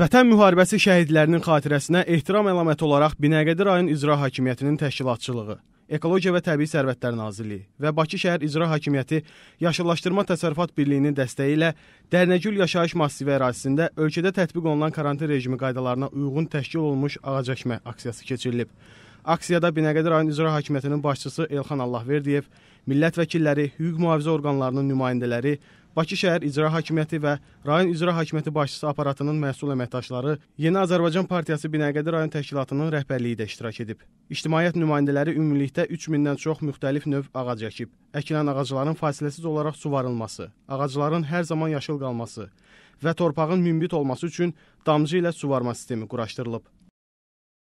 Vətən müharibəsi şəhidlərinin xatirəsinə ehtiram əlaməti olaraq Binəqədi rayon icra hakimiyyətinin təşkilatçılığı, Ekologiya və Təbii Sərvətlər Nazirliyi və Bakı şəhər icra hakimiyyəti Yaşıllaşdırma Təsərrüfat Birliyinin dəstəyi ilə Dərnəgül yaşayış massivi ərazisində ölkədə tətbiq olunan karantin rejimi qaydalarına uyğun təşkil olunmuş ağac əkmə aksiyası keçirilib. Aksiyada Binəqədi rayon icra hakimiyyətinin başçısı Elxan Allahverdiyev, millət vəkilləri, hüquq mühafizə orqanlarının nümayəndələri, Bakı şəhər icra hakimiyyəti və rayon icra hakimiyyəti başçısı aparatının məhsul əməkdaşları Yeni Azərbaycan Partiyası Binəqədi rayon təşkilatının rəhbərliyi də iştirak edib. İctimaiyyət nümayəndələri ümumilikdə 3000-dən çox müxtəlif növ ağac əkib. Əkilən ağacların fasiləsiz olaraq suvarılması, ağacların hər zaman yaşıl qalması və torpağın münbit olması üçün damcı ilə suvarma sistemi quraşdırılıb.